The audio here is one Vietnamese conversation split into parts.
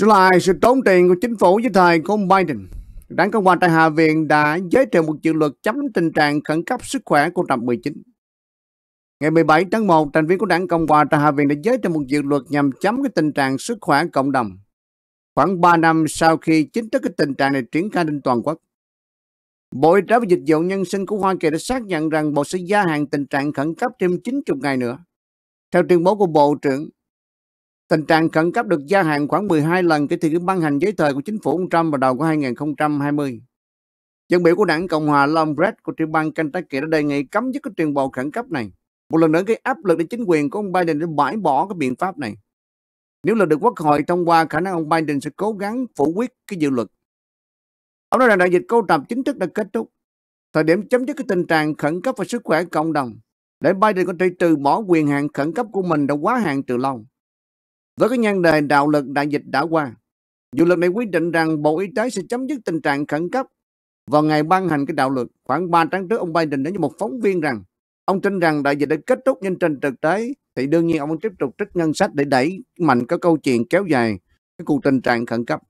Trở lại sự tốn tiền của chính phủ dưới thời của ông Biden. Đảng Cộng hòa tại Hạ viện đã giới thiệu một dự luật chấm tình trạng khẩn cấp sức khỏe của năm 19. Ngày 17 tháng 1, thành viên của Đảng Cộng hòa tại Hạ viện đã giới thiệu một dự luật nhằm chấm cái tình trạng sức khỏe cộng đồng. Khoảng 3 năm sau khi chính thức cái tình trạng này triển khai trên toàn quốc. Bộ Y tế và Dịch vụ Nhân sinh của Hoa Kỳ đã xác nhận rằng Bộ sẽ gia hạn tình trạng khẩn cấp thêm 90 ngày nữa. Theo tuyên bố của Bộ trưởng, Tình trạng khẩn cấp được gia hạn khoảng 12 lần kể từ khi ban hành giấy thời của chính phủ ông Trump vào đầu của 2020. Dân biểu của đảng Cộng hòa Long ông Brett của tiểu bang Kentucky đã đề nghị cấm dứt cái truyền bộ khẩn cấp này. Một lần nữa gây áp lực đến chính quyền của ông Biden để bãi bỏ cái biện pháp này. Nếu là được quốc hội thông qua, khả năng ông Biden sẽ cố gắng phủ quyết cái dự luật. Ông nói rằng đại dịch cô tập chính thức đã kết thúc. Thời điểm chấm dứt cái tình trạng khẩn cấp và sức khỏe cộng đồng để Biden có thể từ bỏ quyền hạn khẩn cấp của mình đã quá hạn từ lâu. Với cái nhan đề đạo lực đại dịch đã qua, dự luật này quyết định rằng Bộ Y tế sẽ chấm dứt tình trạng khẩn cấp vào ngày ban hành cái đạo luật. Khoảng 3 tháng trước, ông Biden đã với một phóng viên rằng ông tin rằng đại dịch đã kết thúc nhưng trên thực tế thì đương nhiên ông vẫn tiếp tục trích ngân sách để đẩy mạnh cái câu chuyện kéo dài cái cuộc tình trạng khẩn cấp.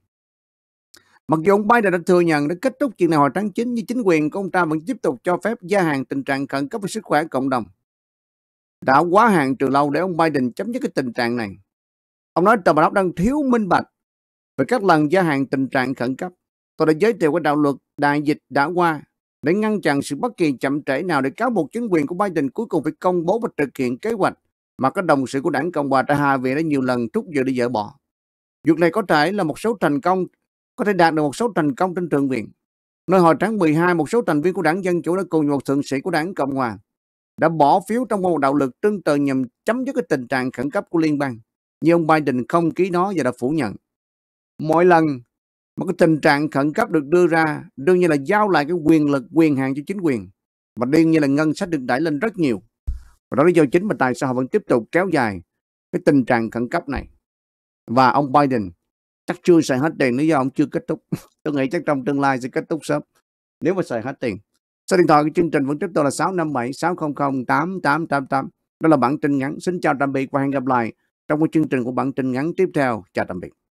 Mặc dù ông Biden đã thừa nhận đã kết thúc chuyện này hồi tháng 9 nhưng chính quyền của ông ta vẫn tiếp tục cho phép gia hạn tình trạng khẩn cấp về sức khỏe cộng đồng. Đã quá hạn từ lâu để ông Biden chấm dứt cái tình trạng này. Ông nói tờ báo đang thiếu minh bạch về các lần gia hạn tình trạng khẩn cấp. Tôi đã giới thiệu với đạo luật đại dịch đã qua để ngăn chặn sự bất kỳ chậm trễ nào để cáo buộc chính quyền của Biden cuối cùng phải công bố và thực hiện kế hoạch mà các đồng sự của đảng Cộng hòa tại Hạ viện đã nhiều lần thúc giục để dỡ bỏ. Việc này có thể là một số thành công, có thể đạt được một số thành công trên thượng viện. Nơi hồi tháng 12, một số thành viên của đảng Dân Chủ đã cùng một thượng sĩ của đảng Cộng hòa đã bỏ phiếu trong một đạo luật tương tự nhằm chấm dứt cái tình trạng khẩn cấp của liên bang nhưng ông Biden không ký nó và đã phủ nhận. Mỗi lần mà cái tình trạng khẩn cấp được đưa ra đương nhiên là giao lại cái quyền lực quyền hạn cho chính quyền và đương nhiên là ngân sách được đẩy lên rất nhiều và đó là lý do chính mà tại sao họ vẫn tiếp tục kéo dài cái tình trạng khẩn cấp này và ông Biden chắc chưa xài hết tiền nữa do ông chưa kết thúc tôi nghĩ chắc trong tương lai sẽ kết thúc sớm nếu mà xài hết tiền số điện thoại của chương trình vẫn tiếp tục là 657 600 8888 đó là bản tin ngắn xin chào tạm biệt và hẹn gặp lại trong cái chương trình của bản tin ngắn tiếp theo. Chào tạm biệt.